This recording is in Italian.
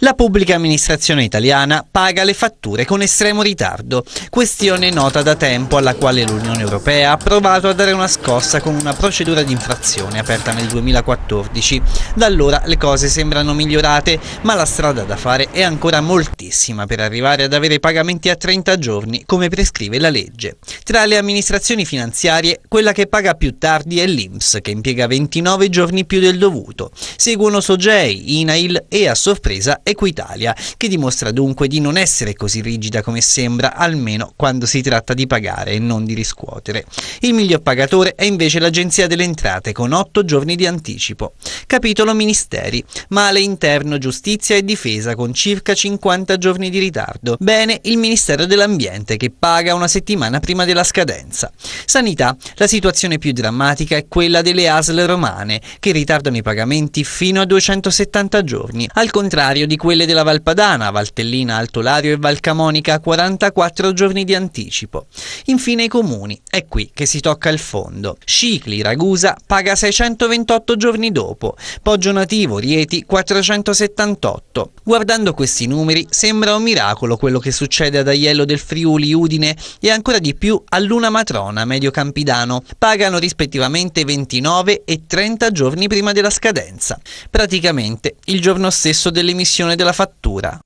La pubblica amministrazione italiana paga le fatture con estremo ritardo, questione nota da tempo alla quale l'Unione Europea ha provato a dare una scossa con una procedura di infrazione aperta nel 2014. Da allora le cose sembrano migliorate, ma la strada da fare è ancora moltissima per arrivare ad avere pagamenti a 30 giorni, come prescrive la legge. Tra le amministrazioni finanziarie, quella che paga più tardi è l'Inps, che impiega 29 giorni più del dovuto. Seguono Sogei, Inail e, a sorpresa, Equitalia, che dimostra dunque di non essere così rigida come sembra, almeno quando si tratta di pagare e non di riscuotere. Il miglior pagatore è invece l'Agenzia delle Entrate, con 8 giorni di anticipo. Capitolo Ministeri, male interno, giustizia e difesa, con circa 50 giorni di ritardo. Bene, il Ministero dell'Ambiente, che paga una settimana prima della scadenza. Sanità, la situazione più drammatica è quella delle ASL romane, che ritardano i pagamenti fino a 270 giorni, al contrario di di quelle della Valpadana, Valtellina, Altolario e Valcamonica a 44 giorni di anticipo. Infine i comuni, è qui che si tocca il fondo. Cicli, Ragusa paga 628 giorni dopo, Poggio Nativo, Rieti 478. Guardando questi numeri sembra un miracolo quello che succede ad Aiello del Friuli, Udine e ancora di più a Luna Matrona, Medio Campidano. Pagano rispettivamente 29 e 30 giorni prima della scadenza. Praticamente il giorno stesso dell'emissione della fattura